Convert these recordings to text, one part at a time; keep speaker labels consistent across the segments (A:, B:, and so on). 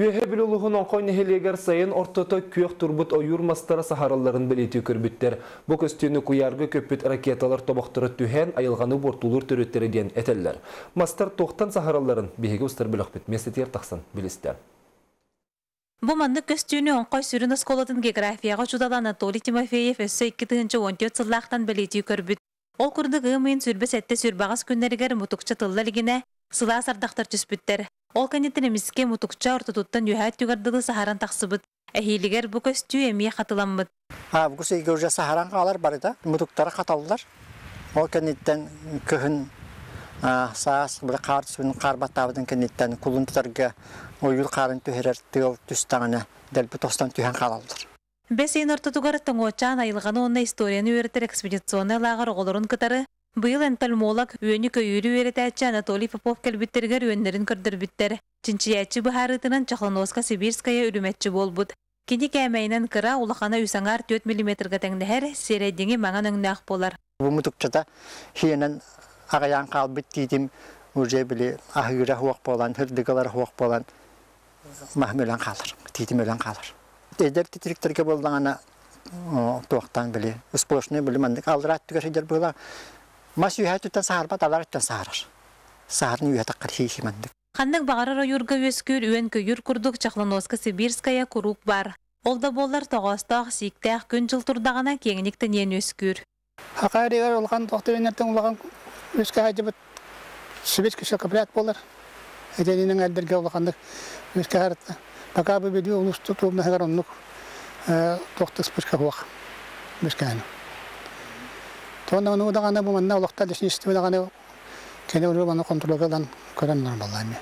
A: білі ұлығын оңқой сайын ортото күйек турбут ойур мастара сахараларын білеті көрбіттер. Бұ көстені күйәргі көппіт ракеталар тобақтыры түхен айылғаны бортулыр түрөттереден әтеллер. Мастар тоқтан сахараларын бейге ұстар біліқпіт месетер тақсан білістер.
B: Бу манны көстүүнү оңқой сүрүн географияға географияга Толи Анатолий Тимофеев 2-14 сылақтан білеті көрбүт. Ол курдык әтте сүрбагас күннәргер мутукча тыллар сыла сардактар Ол кәнетін еміске мұтықча ортатуттан үйәт түгардығы сахаран тақсыбыт, әхейлігер бүкіс түй әмей қатыламбыт.
C: А, бүкіс егі уже сахаран қалар бар еді, мұтықтары қаталылар. Ол кәнеттен күхін саас бір қар түсуін қар баттабыдың кенеттен кулын тұтарға ойыл қарын түхерер тыл түстаңына дәлбі тостан түйен қалалдыр.
B: Бәсейін ортатуғарыттың очан айылғаны онна историяны өртір экспедиционный лағыр оғылырын кытары Быйыл энтальмолог өнікі үйрі өретәтші Анатолий Попов кәлбіттергер өннерін көрдірбіттер. Чинчиячі бұхарытынан Чахлоноска Сибирская үріметчі болбуд. Кені кәмәйінен кыра улахана үсаңар 4 мм миллиметрға тәңдәхәр середіңі маңан өңнәқ болар.
C: Бұмытық чата хиенен ағаян қалбіт дейтім уже біле ахыра хуақ болан, хүрдігалар хуақ болан, махмелан қалыр, дейтім өлен қалыр. Эдер тетіріктерге болдағана туақтан біле, сплошны біле, алдыра түгер жер бұла, Мас үйәт үттен сағарба, далар үттен сағарар. Сағарын үйәт аққар хейхимендік.
B: Ханның бағарар ойырға өскөр, үйен көйір күрдік Чахлановска Сибирская күрук бар. Олда болар тоғастақ, сиктәқ, күн жылтұрдағына кеңініктен ен өскөр.
A: Хақайрегер олған тоқтыренердің олған өске ғайжыбыт Сибирский шелкопрят болар. Әденінің әлдерге олғандық өске харта Пока бы беду улусту туымнағар оннық э, тоқтық спүшке хуақ. Өске Тонна ну да гана бу манна улакта дишнисти да гана кене контролға бана контролдан көрәннәр балларны.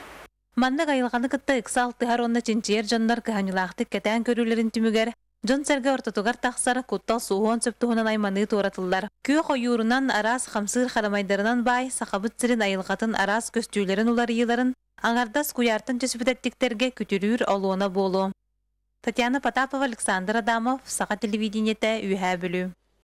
B: Манна гайлганы кытта иксалты харонна чинчер жандар каханылакты кетән көрүләрен тимүгәр. Жон сәргә ортотугар тахсар кутта сухон сөптүһүнән айманы туратыллар. Күй хоюрунан арас хамсыр харамайдарынан бай сахабыт сирин айылгатын арас көстүйләрен улар йыларын аңардас куяртын чөсүбүдәттиктерге күтүрүр алуына болу. Татьяна Потапова, Александр Адамов, Саха телевидениете, Үйһә